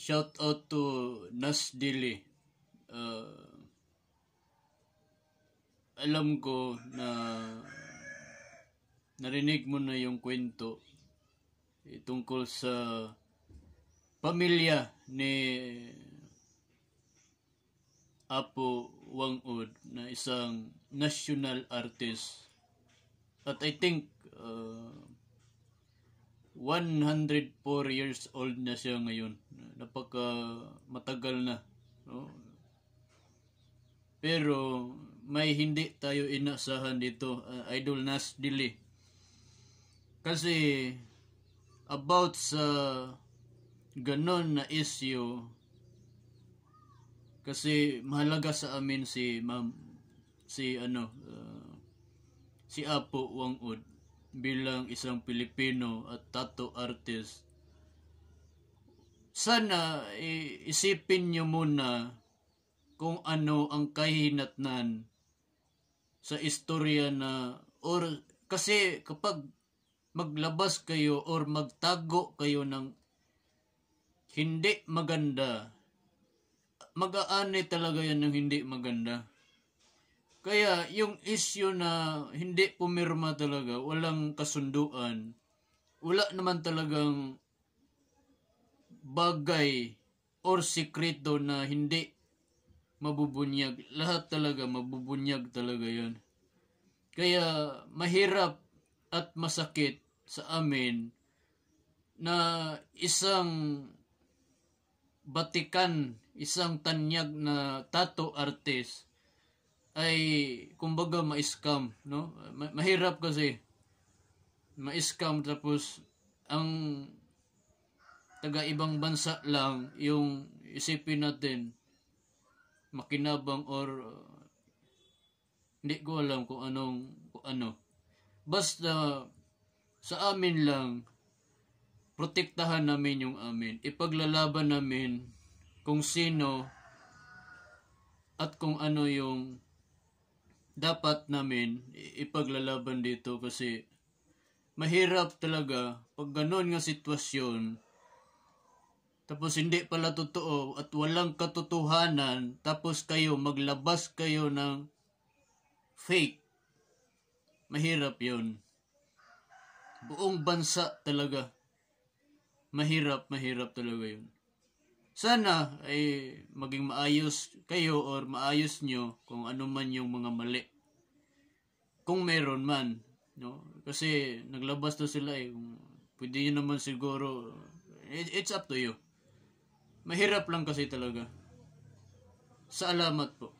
shout out to Nas Dili. Uh, alam ko na narinig mo na yung kwento eh, tungkol sa pamilya ni Apo Wangod na isang national artist. At I think uh, 104 years old na siya ngayon. Napaka matagal na. No? Pero may hindi tayo inasahan dito, uh, Idol Nas Dili. Kasi about sa ganon na issue, kasi mahalaga sa amin si ma'am, si ano, uh, si Apo Wangod bilang isang Pilipino at tattoo artist, sana isipin nyo muna kung ano ang kahinatnan sa istorya na or kasi kapag maglabas kayo or magtago kayo ng hindi maganda mag-aani talaga yan ng hindi maganda kaya yung issue na hindi pumirma talaga, walang kasunduan, wala naman talagang bagay or sikreto na hindi mabubunyag. Lahat talaga, mabubunyag talaga yon Kaya mahirap at masakit sa amin na isang batikan, isang tanyag na tattoo artist ay kumbaga ma-scam, no? mahirap kasi ma-scam tapos ang taga ibang bansa lang yung isipin natin makinabang or uh, hindi ko alam kung anong kung ano. Basta sa amin lang protektahan namin yung amin. Ipaglalaban namin kung sino at kung ano yung dapat namin ipaglalaban dito kasi mahirap talaga pag ganun nga sitwasyon tapos hindi pala totoo at walang katotohanan tapos kayo maglabas kayo ng fake mahirap yon buong bansa talaga mahirap mahirap talaga yun sana ay eh, maging maayos kayo or maayos nyo kung ano man yung mga mali. Kung meron man. No? Kasi naglabas na sila eh. Pwede nyo naman siguro. It, eh, it's up to you. Mahirap lang kasi talaga. Salamat po.